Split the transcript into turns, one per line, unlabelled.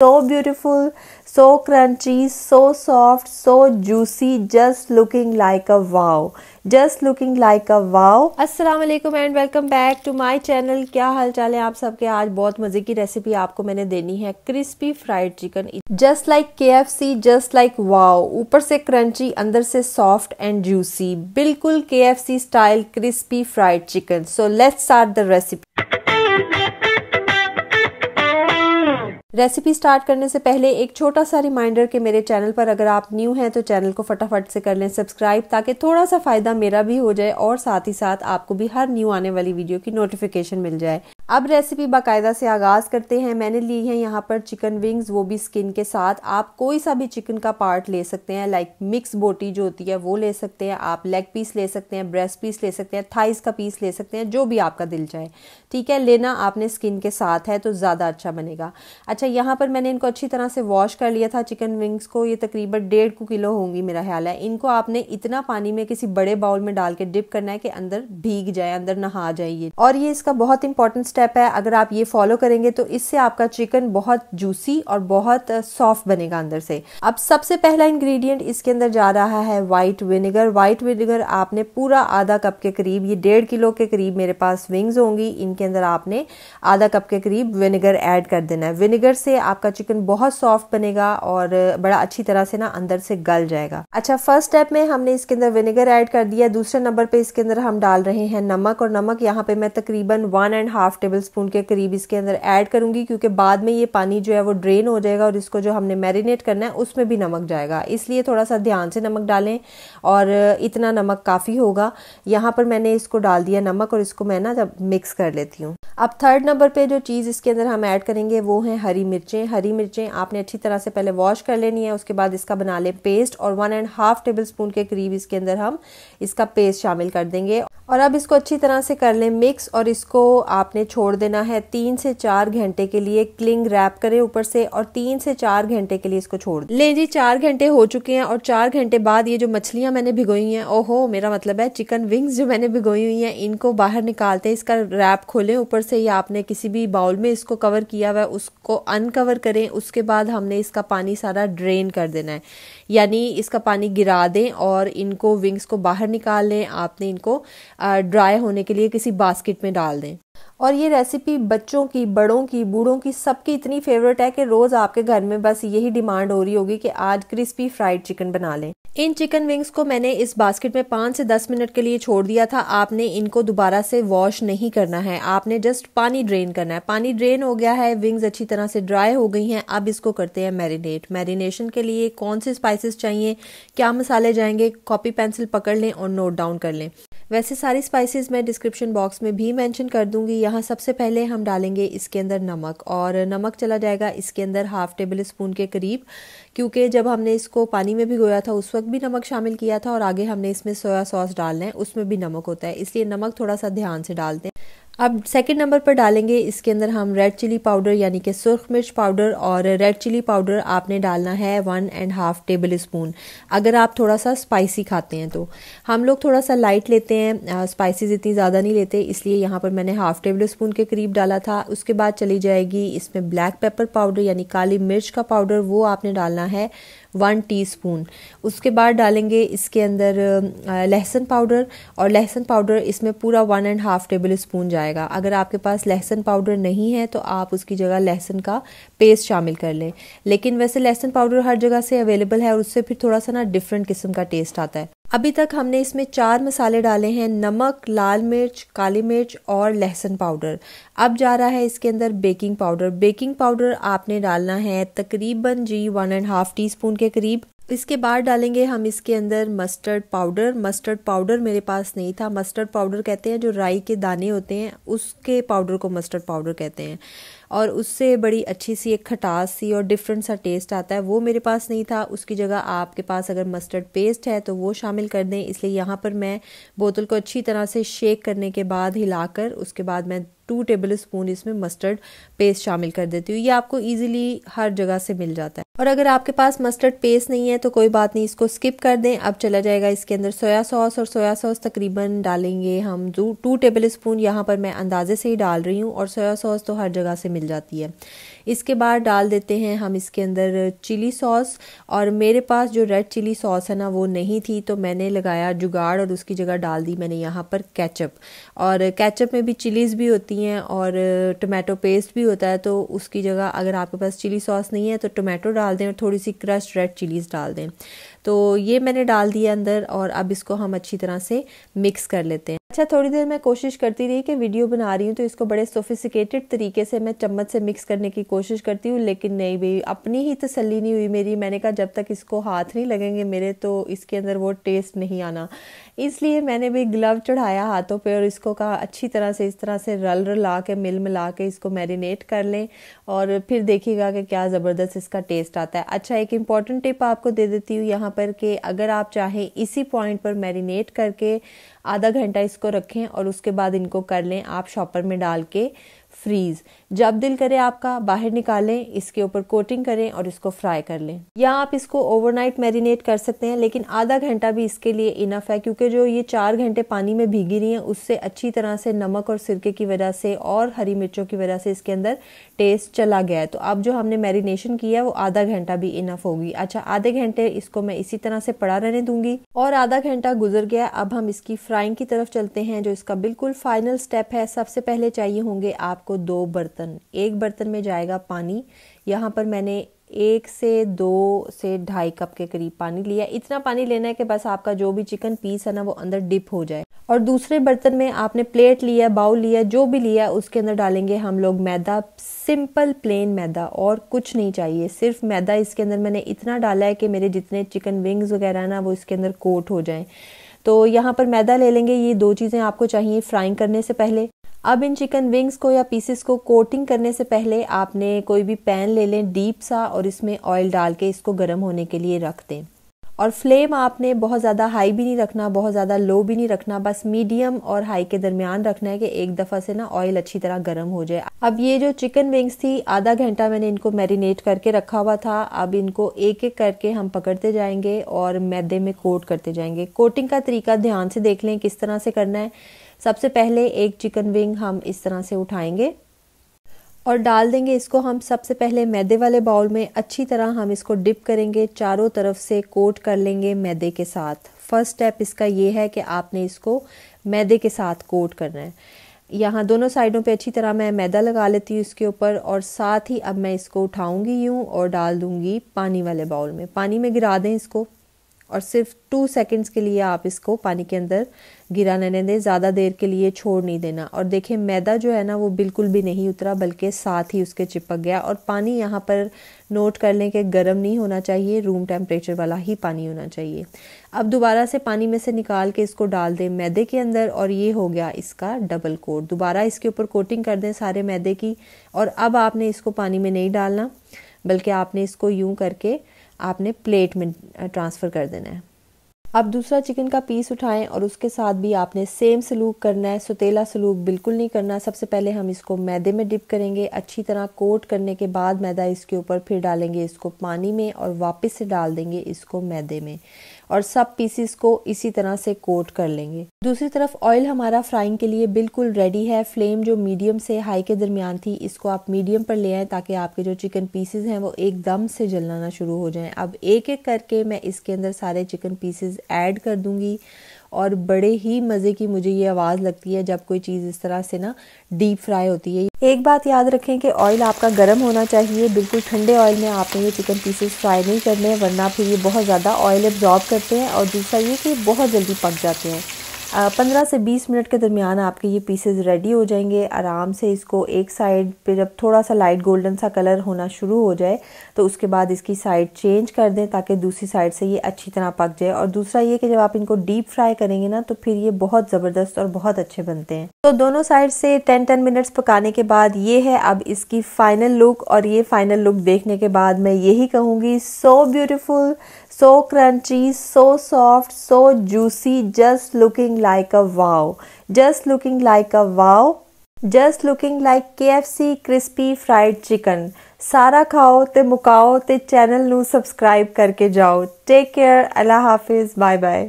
so beautiful so crunchy so soft so juicy just looking like a wow just looking like a wow अस्सलाम वालेकुम and welcome back to my channel क्या हाल चाल है आप सबके आज बहुत मज़े की रेसिपी आपको मैंने देनी है crispy fried chicken just like K F C just like wow ऊपर से क्रंची अंदर से सॉफ्ट एंड जूसी बिल्कुल K F C style crispy fried chicken so let's start the recipe recipe start करने से पहले एक छोटा सा रिमाइंडर कि मेरे चैनल पर अगर आप न्यू हैं तो चैनल को फटाफट से कर लें सब्सक्राइब ताकि थोड़ा सा फ़ायदा मेरा भी हो जाए और साथ ही साथ आपको भी हर न्यू आने वाली वीडियो की नोटिफिकेशन मिल जाए अब रेसिपी बाकायदा से आगाज़ करते हैं मैंने ली है यहाँ पर चिकन विंग्स वो भी स्किन के साथ आप कोई सा भी चिकन का पार्ट ले सकते हैं लाइक मिक्स बोटी जो होती है वो ले सकते हैं आप लेग पीस ले सकते हैं ब्रेस्ट पीस ले सकते हैं थाइस का पीस ले सकते हैं जो भी आपका दिल चाहे ठीक है लेना आपने स्किन के साथ है तो ज़्यादा अच्छा बनेगा अच्छा यहाँ पर मैंने इनको अच्छी तरह से वॉश कर लिया था चिकन विंग्स को ये तकरीबन डेढ़ को किलो होंगी मेरा ख्याल है इनको आपने इतना पानी में किसी बड़े बाउल में डाल के डिप करना है कि अंदर भीग जाए अंदर नहा ये और ये इसका बहुत इंपॉर्टेंट स्टेप है अगर आप ये फॉलो करेंगे तो इससे आपका चिकन बहुत जूसी और बहुत सॉफ्ट बनेगा अंदर से अब सबसे पहला इंग्रेडिएंट इसके अंदर जा रहा है वाइट विनेगर वाइट विनेगर आपने पूरा आधा कप के करीब ये डेढ़ किलो के करीब मेरे पास विंग्स होंगी इनके अंदर आपने आधा कप के करीब विनेगर ऐड कर देना है विनेगर विनेगर से आपका चिकन बहुत सॉफ्ट बनेगा और बड़ा अच्छी तरह से ना अंदर से गल जाएगा अच्छा फर्स्ट स्टेप में हमने इसके अंदर विनेगर ऐड कर दिया दूसरे नंबर पे इसके अंदर हम डाल रहे हैं नमक और नमक यहाँ पे मैं तकरीबन one and half tablespoon के करीब इसके अंदर ऐड करूंगी क्योंकि बाद में ये पानी जो है वो ड्रेन हो जाएगा और इसको जो हमने मैरिनेट करना है उसमें भी नमक जाएगा इसलिए थोड़ा सा ध्यान से नमक डालें और इतना नमक काफ़ी होगा यहाँ पर मैंने इसको डाल दिया नमक और इसको मैं ना जब मिक्स कर लेती हूँ अब थर्ड नंबर पे जो चीज़ इसके अंदर हम ऐड करेंगे वो है हरी हरी मिर्चें हरी मिर्चें आपने अच्छी तरह से पहले वॉश कर लेनी है उसके बाद इसका बना लें पेस्ट और one and half tablespoon के करीब इसके अंदर हम इसका पेस्ट शामिल कर देंगे और अब इसको अच्छी तरह से कर लें मिक्स और इसको आपने छोड़ देना है तीन से चार घंटे के लिए क्लिंग रैप करें ऊपर से और तीन से चार घंटे के लिए इसको छोड़ दें लें जी चार घंटे हो चुके हैं और चार घंटे बाद ये जो मछलियां मैंने भिगोई हैं ओहो मेरा मतलब है चिकन विंग्स जो मैंने भिगोई हुई हैं इनको बाहर निकालते हैं इसका रैप खोलें ऊपर से या आपने किसी भी बाउल में इसको कवर किया हुआ है उसको अनकवर करें उसके बाद हमने इसका पानी सारा ड्रेन कर देना है यानी इसका पानी गिरा दें और इनको विंग्स को बाहर निकाल लें आपने इनको ड्राई होने के लिए किसी बास्केट में डाल दें और ये रेसिपी बच्चों की बड़ों की बूढ़ों की सबकी इतनी फेवरेट है कि रोज़ आपके घर में बस यही डिमांड हो रही होगी कि आज क्रिस्पी फ्राइड चिकन बना लें इन चिकन विंग्स को मैंने इस बास्केट में पाँच से दस मिनट के लिए छोड़ दिया था आपने इनको दोबारा से वॉश नहीं करना है आपने जस्ट पानी ड्रेन करना है पानी ड्रेन हो गया है विंग्स अच्छी तरह से ड्राई हो गई हैं अब इसको करते हैं मैरिनेट मैरिनेशन के लिए कौन से स्पाइसेस चाहिए क्या मसाले जाएंगे कॉपी पेंसिल पकड़ लें और नोट डाउन कर लें वैसे सारी स्पाइसेस मैं डिस्क्रिप्शन बॉक्स में भी मेंशन कर दूंगी यहाँ सबसे पहले हम डालेंगे इसके अंदर नमक और नमक चला जाएगा इसके अंदर हाफ टेबल स्पून के करीब क्योंकि जब हमने इसको पानी में भिगोया था उस वक्त भी नमक शामिल किया था और आगे हमने इसमें सोया सॉस डालना है उसमें भी नमक होता है इसलिए नमक थोड़ा सा ध्यान से डालते हैं अब सेकंड नंबर पर डालेंगे इसके अंदर हम रेड चिली पाउडर यानी कि सुर्ख मिर्च पाउडर और रेड चिली पाउडर आपने डालना है one and half tablespoon अगर आप थोड़ा सा स्पाइसी खाते हैं तो हम लोग थोड़ा सा लाइट लेते हैं स्पाइसेस इतनी ज़्यादा नहीं लेते इसलिए यहाँ पर मैंने हाफ टेबल स्पून के करीब डाला था उसके बाद चली जाएगी इसमें ब्लैक पेपर पाउडर यानी काली मिर्च का पाउडर वो आपने डालना है वन टीस्पून उसके बाद डालेंगे इसके अंदर लहसुन पाउडर और लहसुन पाउडर इसमें पूरा one and half tablespoon जाएगा अगर आपके पास लहसुन पाउडर नहीं है तो आप उसकी जगह लहसुन का पेस्ट शामिल कर लें लेकिन वैसे लहसुन पाउडर हर जगह से अवेलेबल है और उससे फिर थोड़ा सा ना डिफरेंट किस्म का टेस्ट आता है अभी तक हमने इसमें चार मसाले डाले हैं नमक लाल मिर्च काली मिर्च और लहसुन पाउडर अब जा रहा है इसके अंदर बेकिंग पाउडर बेकिंग पाउडर आपने डालना है तकरीबन जी one and half teaspoon के करीब इसके बाद डालेंगे हम इसके अंदर मस्टर्ड पाउडर मस्टर्ड पाउडर मेरे पास नहीं था मस्टर्ड पाउडर कहते हैं जो राई के दाने होते हैं उसके पाउडर को मस्टर्ड पाउडर कहते हैं और उससे बड़ी अच्छी सी एक खटास सी और डिफरेंट सा टेस्ट आता है वो मेरे पास नहीं था उसकी जगह आपके पास अगर मस्टर्ड पेस्ट है तो वो शामिल कर दें इसलिए यहाँ पर मैं बोतल को अच्छी तरह से शेक करने के बाद हिलाकर उसके बाद मैं टू टेबल स्पून इसमें मस्टर्ड पेस्ट शामिल कर देती हूँ ये आपको ईजिली हर जगह से मिल जाता है और अगर आपके पास मस्टर्ड पेस्ट नहीं है तो कोई बात नहीं इसको स्किप कर दें अब चला जाएगा इसके अंदर सोया सॉस और सोया सॉस तकरीबन डालेंगे हम टू टेबल स्पून यहाँ पर मैं अंदाजे से ही डाल रही हूँ और सोया सॉस तो हर जगह से मिल जाती है इसके बाद डाल देते हैं हम इसके अंदर चिली सॉस और मेरे पास जो रेड चिली सॉस है ना वो नहीं थी तो मैंने लगाया जुगाड़ और उसकी जगह डाल दी मैंने यहाँ पर कैचअप और कैचअप में भी चिलीज़ भी होती हैं और टोमेटो पेस्ट भी होता है तो उसकी जगह अगर आपके पास चिली सॉस नहीं है तो टोमेटो डाल दें और थोड़ी सी क्रश रेड चिलीज़ डाल दें तो ये मैंने डाल दिया अंदर और अब इसको हम अच्छी तरह से मिक्स कर लेते हैं अच्छा थोड़ी देर मैं कोशिश करती रही कि वीडियो बना रही हूँ तो इसको बड़े सोफिसिकेटेड तरीके से मैं चम्मच से मिक्स करने की कोशिश करती हूँ लेकिन नहीं भी अपनी ही तसली नहीं हुई मेरी मैंने कहा जब तक इसको हाथ नहीं लगेंगे मेरे तो इसके अंदर वो टेस्ट नहीं आना इसलिए मैंने भी ग्लव चढ़ाया हाथों पर और इसको कहा अच्छी तरह से इस तरह से रल रला के मिल मिला के इसको मैरिनेट कर लें और फिर देखिएगा कि क्या ज़बरदस्त इसका टेस्ट आता है अच्छा एक इम्पॉर्टेंट टिप आपको दे देती हूँ यहाँ पर कि अगर आप चाहें इसी पॉइंट पर मैरिनेट करके आधा घंटा इसको रखें और उसके बाद इनको कर लें आप शॉपर में डाल के फ्रीज जब दिल करे आपका बाहर निकालें इसके ऊपर कोटिंग करें और इसको फ्राई कर लें या आप इसको ओवरनाइट मैरिनेट कर सकते हैं लेकिन आधा घंटा भी इसके लिए इनफ है क्योंकि जो ये चार घंटे पानी में भीगी रही हैं उससे अच्छी तरह से नमक और सिरके की वजह से और हरी मिर्चों की वजह से इसके अंदर टेस्ट चला गया है तो अब जो हमने मैरिनेशन किया है वो आधा घंटा भी इनफ होगी अच्छा आधे घंटे इसको मैं इसी तरह से पड़ा रहने दूंगी और आधा घंटा गुजर गया अब हम इसकी फ्राइंग की तरफ चलते हैं जो इसका बिल्कुल फाइनल स्टेप है सबसे पहले चाहिए होंगे आपको आपको दो बर्तन एक बर्तन में जाएगा पानी यहाँ पर मैंने एक से दो से ढाई कप के करीब पानी लिया इतना पानी लेना है कि बस आपका जो भी चिकन पीस है ना वो अंदर डिप हो जाए और दूसरे बर्तन में आपने प्लेट लिया बाउल लिया जो भी लिया उसके अंदर डालेंगे हम लोग मैदा सिंपल प्लेन मैदा और कुछ नहीं चाहिए सिर्फ मैदा इसके अंदर मैंने इतना डाला है कि मेरे जितने चिकन विंग्स वगैरह ना वो इसके अंदर कोट हो जाएं तो यहाँ पर मैदा ले लेंगे ये दो चीज़ें आपको चाहिए फ्राइंग करने से पहले अब इन चिकन विंग्स को या पीसेस को कोटिंग करने से पहले आपने कोई भी पैन ले लें डीप सा और इसमें ऑयल डाल के इसको गर्म होने के लिए रख दें और फ्लेम आपने बहुत ज़्यादा हाई भी नहीं रखना बहुत ज़्यादा लो भी नहीं रखना बस मीडियम और हाई के दरमियान रखना है कि एक दफ़ा से ना ऑयल अच्छी तरह गर्म हो जाए अब ये जो चिकन विंग्स थी आधा घंटा मैंने इनको मैरिनेट करके रखा हुआ था अब इनको एक एक करके हम पकड़ते जाएंगे और मैदे में कोट करते जाएंगे कोटिंग का तरीका ध्यान से देख लें किस तरह से करना है सबसे पहले एक चिकन विंग हम इस तरह से उठाएंगे और डाल देंगे इसको हम सबसे पहले मैदे वाले बाउल में अच्छी तरह हम इसको डिप करेंगे चारों तरफ से कोट कर लेंगे मैदे के साथ फर्स्ट स्टेप इसका ये है कि आपने इसको मैदे के साथ कोट करना है यहाँ दोनों साइडों पे अच्छी तरह मैं मैदा लगा लेती हूँ इसके ऊपर और साथ ही अब मैं इसको उठाऊंगी यूँ और डाल दूँगी पानी वाले बाउल में पानी में गिरा दें इसको और सिर्फ टू सेकेंड्स के लिए आप इसको पानी के अंदर गिरा रहने दें ज़्यादा देर के लिए छोड़ नहीं देना और देखिए मैदा जो है ना वो बिल्कुल भी नहीं उतरा बल्कि साथ ही उसके चिपक गया और पानी यहाँ पर नोट कर लें कि गर्म नहीं होना चाहिए रूम टेम्परेचर वाला ही पानी होना चाहिए अब दोबारा से पानी में से निकाल के इसको डाल दें मैदे के अंदर और ये हो गया इसका डबल कोट दोबारा इसके ऊपर कोटिंग कर दें सारे मैदे की और अब आपने इसको पानी में नहीं डालना बल्कि आपने इसको यूं करके आपने प्लेट में ट्रांसफ़र कर देना है अब दूसरा चिकन का पीस उठाएं और उसके साथ भी आपने सेम सलूक करना है सुतेला सलूक बिल्कुल नहीं करना सबसे पहले हम इसको मैदे में डिप करेंगे अच्छी तरह कोट करने के बाद मैदा इसके ऊपर फिर डालेंगे इसको पानी में और वापस से डाल देंगे इसको मैदे में और सब पीसीस को इसी तरह से कोट कर लेंगे दूसरी तरफ ऑयल हमारा फ्राइंग के लिए बिल्कुल रेडी है फ्लेम जो मीडियम से हाई के दरमियान थी इसको आप मीडियम पर ले आएँ ताकि आपके जो चिकन पीसेज हैं वो एकदम से जलना शुरू हो जाएँ अब एक एक करके मैं इसके अंदर सारे चिकन पीसेज ऐड कर दूँगी और बड़े ही मज़े की मुझे ये आवाज़ लगती है जब कोई चीज़ इस तरह से ना डीप फ्राई होती है एक बात याद रखें कि ऑयल आपका गर्म होना चाहिए बिल्कुल ठंडे ऑयल में आपने ये चिकन पीसेस फ्राई नहीं करने वरना फिर ये बहुत ज़्यादा ऑयल एब्जॉर्ब करते हैं और दूसरा ये कि बहुत जल्दी पक जाते हैं पंद्रह से बीस मिनट के दरमियान आपके ये पीसेज रेडी हो जाएंगे आराम से इसको एक साइड पे जब थोड़ा सा लाइट गोल्डन सा कलर होना शुरू हो जाए तो उसके बाद इसकी साइड चेंज कर दें ताकि दूसरी साइड से ये अच्छी तरह पक जाए और दूसरा ये कि जब आप इनको डीप फ्राई करेंगे ना तो फिर ये बहुत ज़बरदस्त और बहुत अच्छे बनते हैं तो दोनों साइड से टेन टेन मिनट्स पकाने के बाद ये है अब इसकी फाइनल लुक और ये फाइनल लुक देखने के बाद मैं यही कहूँगी so beautiful so crunchy so soft so juicy just looking looking like a wow. Just looking like a wow. Just looking like KFC crispy fried chicken ਸਾਰਾ ਖਾਓ ਤੇ ਮੁਕਾਓ ਤੇ ਚੈਨਲ ਨੂੰ ਸਬਸਕ੍ਰਾਈਬ ਕਰਕੇ ਜਾਓ ਟੇਕ ਕੇਅਰ ਅੱਲਾ ਹਾਫਿਜ਼ ਬਾਏ ਬਾਏ